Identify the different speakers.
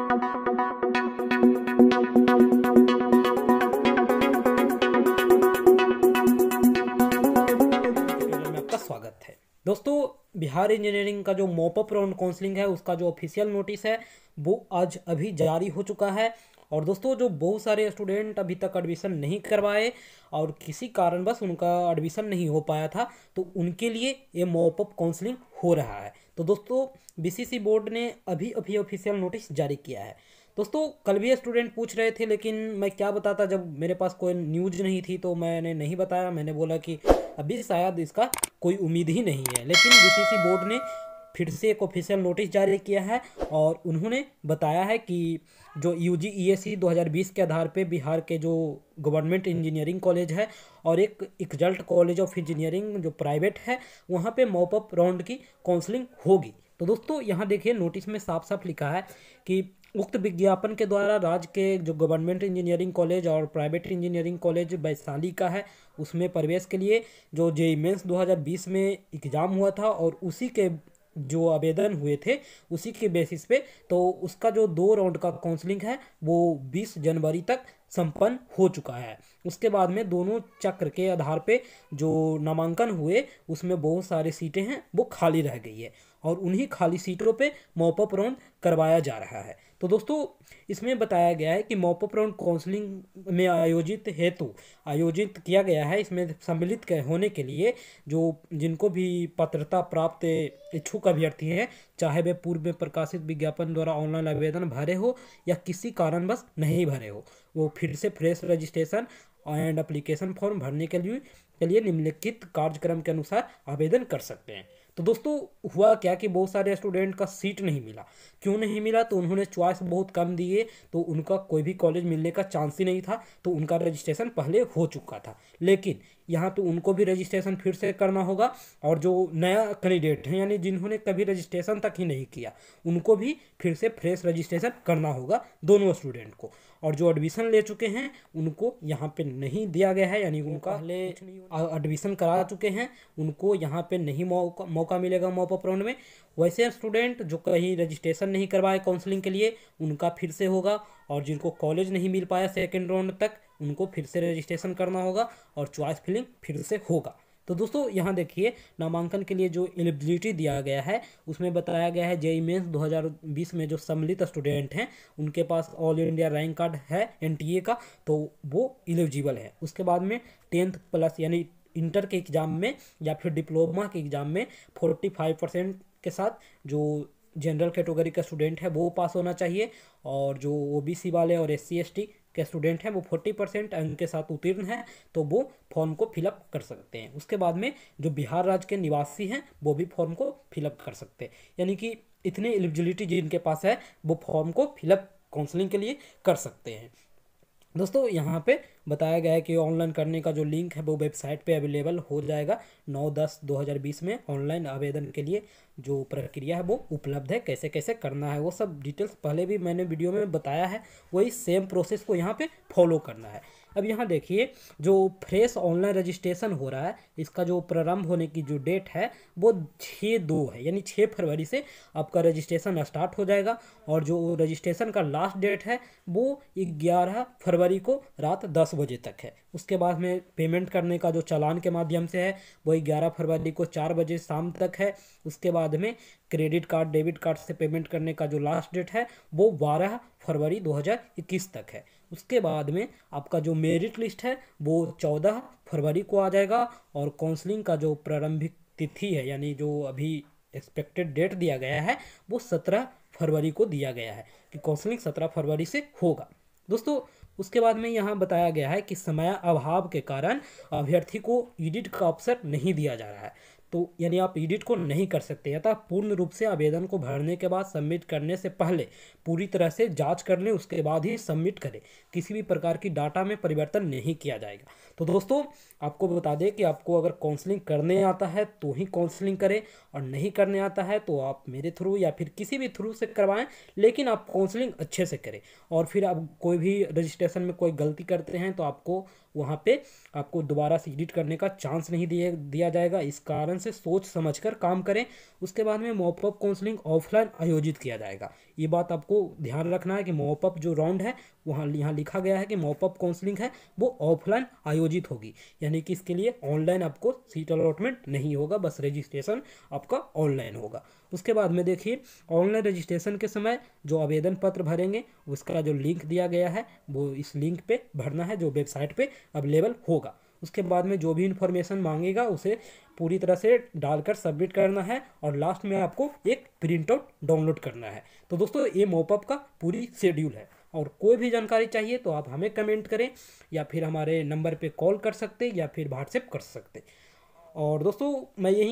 Speaker 1: स्वागत है दोस्तों बिहार इंजीनियरिंग का जो मोपअप राउंड काउंसलिंग है उसका जो ऑफिशियल नोटिस है वो आज अभी जारी हो चुका है और दोस्तों जो बहुत सारे स्टूडेंट अभी तक एडमिशन नहीं करवाए और किसी बस उनका एडमिशन नहीं हो पाया था तो उनके लिए ये मॉपअप काउंसलिंग हो रहा है तो दोस्तों बी बोर्ड ने अभी अभी ऑफिशियल नोटिस जारी किया है दोस्तों कल भी स्टूडेंट पूछ रहे थे लेकिन मैं क्या बताता जब मेरे पास कोई न्यूज नहीं थी तो मैंने नहीं बताया मैंने बोला कि अभी शायद इसका कोई उम्मीद ही नहीं है लेकिन बी बोर्ड ने फिर से एक ऑफिशियल नोटिस जारी किया है और उन्होंने बताया है कि जो you ji E S C दो हज़ार बीस के आधार पे बिहार के जो गवर्नमेंट इंजीनियरिंग कॉलेज है और एक एग्जल्ट कॉलेज ऑफ इंजीनियरिंग जो प्राइवेट है वहाँ पे मॉपअप राउंड की काउंसलिंग होगी तो दोस्तों यहाँ देखिए नोटिस में साफ साफ लिखा है कि उक्त विज्ञापन के द्वारा राज्य के जो गवर्नमेंट इंजीनियरिंग कॉलेज और प्राइवेट इंजीनियरिंग कॉलेज वैशाली का है उसमें प्रवेश के लिए जो जे मेन्स 2020 में एग्ज़ाम हुआ था और उसी के जो आवेदन हुए थे उसी के बेसिस पे तो उसका जो दो राउंड का काउंसलिंग है वो 20 जनवरी तक संपन्न हो चुका है उसके बाद में दोनों चक्र के आधार पे जो नामांकन हुए उसमें बहुत सारी सीटें हैं वो खाली रह गई है और उन्हीं खाली सीटों पे मोपअप राउंड करवाया जा रहा है तो दोस्तों इसमें बताया गया है कि मोपअप राउंड काउंसलिंग में आयोजित हेतु आयोजित किया गया है इसमें सम्मिलित होने के लिए जो जिनको भी पात्रता प्राप्त इच्छुक अभ्यर्थी हैं चाहे वे पूर्व में प्रकाशित विज्ञापन द्वारा ऑनलाइन आवेदन भरे हो या किसी कारणवश नहीं भरे हो वो फिर से fresh registration and application form भरने के लिए के लिए निम्नलिखित कार्यक्रम के अनुसार आवेदन कर सकते हैं तो दोस्तों हुआ क्या कि बहुत सारे स्टूडेंट का सीट नहीं मिला क्यों नहीं मिला तो उन्होंने चॉइस बहुत कम दिए तो उनका कोई भी कॉलेज मिलने का चांस ही नहीं था तो उनका रजिस्ट्रेशन पहले हो चुका था लेकिन यहाँ तो उनको भी रजिस्ट्रेशन फिर से करना होगा और जो नया कैंडिडेट हैं यानी जिन्होंने कभी रजिस्ट्रेशन तक ही नहीं किया उनको भी फिर से फ्रेश रजिस्ट्रेशन करना होगा दोनों स्टूडेंट को और जो एडमिशन ले चुके हैं उनको यहाँ पे नहीं दिया गया है यानी उनका पहले एडमिशन करा चुके हैं उनको यहाँ पे नहीं मौका मौका मिलेगा मॉप अप राउंड में वैसे स्टूडेंट जो कहीं रजिस्ट्रेशन नहीं करवाए काउंसलिंग के लिए उनका फिर से होगा और जिनको कॉलेज नहीं मिल पाया सेकेंड राउंड तक उनको फिर से रजिस्ट्रेशन करना होगा और चॉइस फिलिंग फिर से होगा तो दोस्तों यहाँ देखिए नामांकन के लिए जो एलिजिबिलिटी दिया गया है उसमें बताया गया है जेई मेन्स 2020 में जो सम्मिलित स्टूडेंट हैं उनके पास ऑल इंडिया रैंक कार्ड है एनटीए का तो वो एलिजिबल है उसके बाद में टेंथ प्लस यानी इंटर के एग्ज़ाम में या फिर डिप्लोमा के एग्ज़ाम में फोर्टी फाइव परसेंट के साथ जो जनरल कैटेगरी का स्टूडेंट है वो पास होना चाहिए और जो सी वाले और एस सी के स्टूडेंट हैं वो फोर्टी परसेंट अंक के साथ उत्तीर्ण हैं तो वो फॉर्म को फिलअप कर सकते हैं उसके बाद में जो बिहार राज्य के निवासी हैं वो भी फॉर्म को फिलअप कर सकते हैं यानी कि इतनी एलिजिबिलिटी जिनके पास है वो फॉर्म को फिलअप काउंसलिंग के लिए कर सकते हैं दोस्तों यहाँ पे बताया गया है कि ऑनलाइन करने का जो लिंक है वो वेबसाइट पे अवेलेबल हो जाएगा 9 दस 2020 में ऑनलाइन आवेदन के लिए जो प्रक्रिया है वो उपलब्ध है कैसे कैसे करना है वो सब डिटेल्स पहले भी मैंने वीडियो में बताया है वही सेम प्रोसेस को यहाँ पे फॉलो करना है अब यहाँ देखिए जो फ्रेश ऑनलाइन रजिस्ट्रेशन हो रहा है इसका जो प्रारंभ होने की जो डेट है वो छः दो है यानी छः फरवरी से आपका रजिस्ट्रेशन स्टार्ट हो जाएगा और जो रजिस्ट्रेशन का लास्ट डेट है वो ग्यारह फरवरी को रात दस बजे तक है उसके बाद में पेमेंट करने का जो चालान के माध्यम से है वो ग्यारह फरवरी को चार बजे शाम तक है उसके बाद में क्रेडिट कार्ड डेबिट कार्ड से पेमेंट करने का जो लास्ट डेट है वो बारह फरवरी 2021 तक है उसके बाद में आपका जो मेरिट लिस्ट है वो चौदह फरवरी को आ जाएगा और काउंसलिंग का जो प्रारंभिक तिथि है यानी जो अभी एक्सपेक्टेड डेट दिया गया है वो सत्रह फरवरी को दिया गया है कि काउंसलिंग सत्रह फरवरी से होगा दोस्तों उसके बाद में यहाँ बताया गया है कि समय अभाव के कारण अभ्यर्थी को एडिट का अवसर नहीं दिया जा रहा है तो यानी आप एडिट को नहीं कर सकते अतः पूर्ण रूप से आवेदन को भरने के बाद सबमिट करने से पहले पूरी तरह से जांच कर लें उसके बाद ही सबमिट करें किसी भी प्रकार की डाटा में परिवर्तन नहीं किया जाएगा तो दोस्तों आपको बता दें कि आपको अगर काउंसलिंग करने आता है तो ही काउंसलिंग करें और नहीं करने आता है तो आप मेरे थ्रू या फिर किसी भी थ्रू से करवाएं लेकिन आप काउंसलिंग अच्छे से करें और फिर आप कोई भी रजिस्ट्रेशन में कोई गलती करते हैं तो आपको वहाँ पे आपको दोबारा से एडिट करने का चांस नहीं दिए दिया जाएगा इस कारण से सोच समझ कर काम करें उसके बाद में मॉपअप काउंसलिंग ऑफलाइन आयोजित किया जाएगा ये बात आपको ध्यान रखना है कि मॉपअप जो राउंड है वहाँ यहाँ लिखा गया है कि मॉपअप काउंसलिंग है वो ऑफलाइन आयोजित होगी यानी कि इसके लिए ऑनलाइन आपको सीट अलॉटमेंट नहीं होगा बस रजिस्ट्रेशन आपका ऑनलाइन होगा उसके बाद में देखिए ऑनलाइन रजिस्ट्रेशन के समय जो आवेदन पत्र भरेंगे उसका जो लिंक दिया गया है वो इस लिंक पर भरना है जो वेबसाइट पर अवेलेबल होगा उसके बाद में जो भी इन्फॉर्मेशन मांगेगा उसे पूरी तरह से डालकर सबमिट करना है और लास्ट में आपको एक प्रिंट आउट डाउनलोड करना है तो दोस्तों ये मोपअप का पूरी शेड्यूल है और कोई भी जानकारी चाहिए तो आप हमें कमेंट करें या फिर हमारे नंबर पे कॉल कर सकते या फिर व्हाट्सएप कर सकते और दोस्तों मैं यही